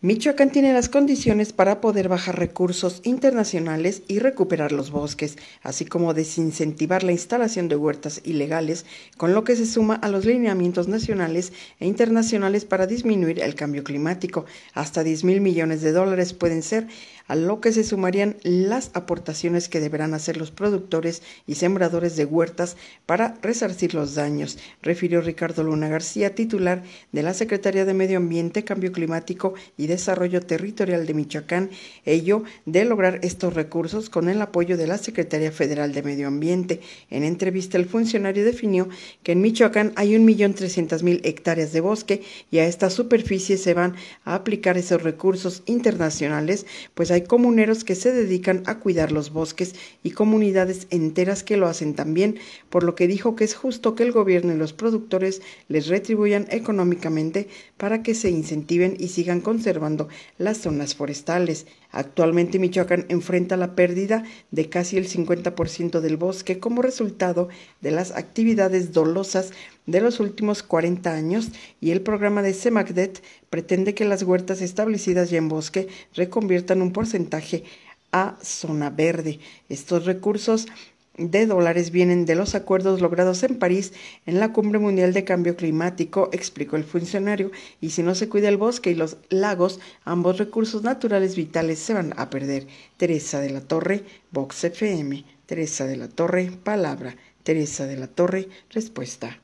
Michoacán tiene las condiciones para poder bajar recursos internacionales y recuperar los bosques, así como desincentivar la instalación de huertas ilegales, con lo que se suma a los lineamientos nacionales e internacionales para disminuir el cambio climático. Hasta 10 mil millones de dólares pueden ser a lo que se sumarían las aportaciones que deberán hacer los productores y sembradores de huertas para resarcir los daños, refirió Ricardo Luna García, titular de la Secretaría de Medio Ambiente, Cambio Climático y Desarrollo Territorial de Michoacán, ello de lograr estos recursos con el apoyo de la Secretaría Federal de Medio Ambiente. En entrevista el funcionario definió que en Michoacán hay 1.300.000 hectáreas de bosque y a esta superficie se van a aplicar esos recursos internacionales, pues hay comuneros que se dedican a cuidar los bosques y comunidades enteras que lo hacen también, por lo que dijo que es justo que el gobierno y los productores les retribuyan económicamente para que se incentiven y sigan conservando las zonas forestales. Actualmente Michoacán enfrenta la pérdida de casi el 50% del bosque como resultado de las actividades dolosas de los últimos 40 años y el programa de CEMACDET pretende que las huertas establecidas ya en bosque reconviertan un porcentaje a zona verde. Estos recursos de dólares vienen de los acuerdos logrados en París en la Cumbre Mundial de Cambio Climático, explicó el funcionario, y si no se cuida el bosque y los lagos, ambos recursos naturales vitales se van a perder. Teresa de la Torre, Vox FM. Teresa de la Torre, palabra. Teresa de la Torre, respuesta.